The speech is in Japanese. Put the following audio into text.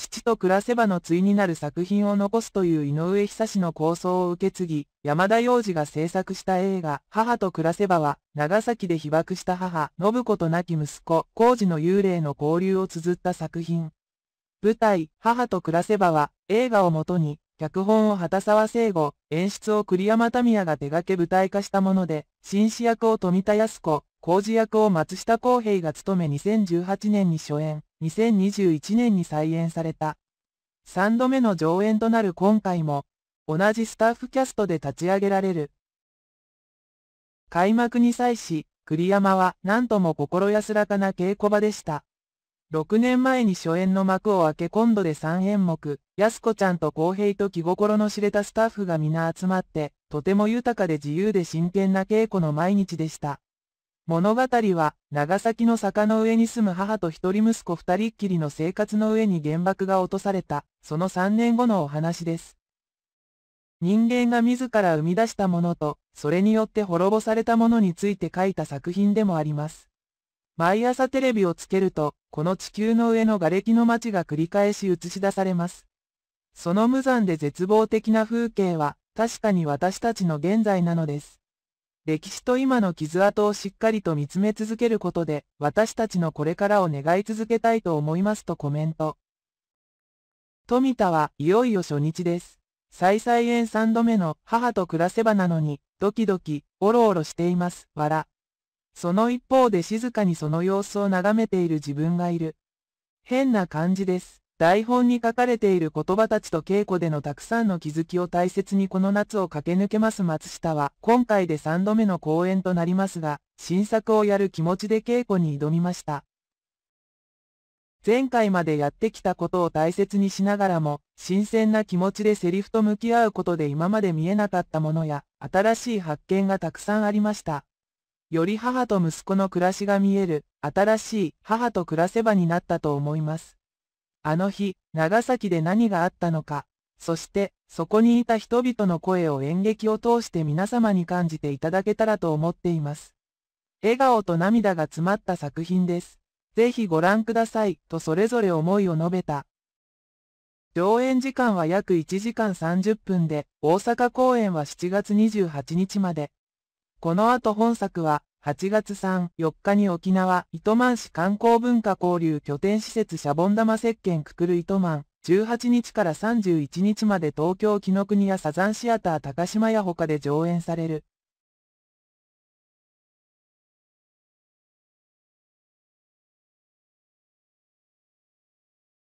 父と暮らせばの対になる作品を残すという井上久志の構想を受け継ぎ、山田洋次が制作した映画、母と暮らせばは、長崎で被爆した母、信子と亡き息子、工事の幽霊の交流を綴った作品。舞台、母と暮らせばは、映画をもとに、脚本を畑沢聖吾、演出を栗山民也が手掛け舞台化したもので、紳士役を富田康子、浩二役を松下洸平が務め2018年に初演。2021年に再演された。3度目の上演となる今回も、同じスタッフキャストで立ち上げられる。開幕に際し、栗山は何とも心安らかな稽古場でした。6年前に初演の幕を開け今度で3演目、安子ちゃんと公平と気心の知れたスタッフが皆集まって、とても豊かで自由で真剣な稽古の毎日でした。物語は、長崎の坂の上に住む母と一人息子二人っきりの生活の上に原爆が落とされた、その3年後のお話です。人間が自ら生み出したものと、それによって滅ぼされたものについて書いた作品でもあります。毎朝テレビをつけると、この地球の上の瓦礫の街が繰り返し映し出されます。その無残で絶望的な風景は、確かに私たちの現在なのです。歴史と今の傷跡をしっかりと見つめ続けることで、私たちのこれからを願い続けたいと思いますとコメント。富田はいよいよ初日です。再再演3度目の母と暮らせばなのに、ドキドキ、おろおろしています、わら。その一方で静かにその様子を眺めている自分がいる。変な感じです。台本に書かれている言葉たちと稽古でのたくさんの気づきを大切にこの夏を駆け抜けます松下は、今回で3度目の公演となりますが、新作をやる気持ちで稽古に挑みました。前回までやってきたことを大切にしながらも、新鮮な気持ちでセリフと向き合うことで今まで見えなかったものや、新しい発見がたくさんありました。より母と息子の暮らしが見える、新しい母と暮らせばになったと思います。あの日、長崎で何があったのか、そしてそこにいた人々の声を演劇を通して皆様に感じていただけたらと思っています。笑顔と涙が詰まった作品です。ぜひご覧ください、とそれぞれ思いを述べた。上演時間は約1時間30分で、大阪公演は7月28日まで。この後本作は、8月3、4日に沖縄、糸満市観光文化交流拠点施設シャボン玉石鹸くくる糸満、18日から31日まで東京木の国やサザンシアター高島屋他で上演される。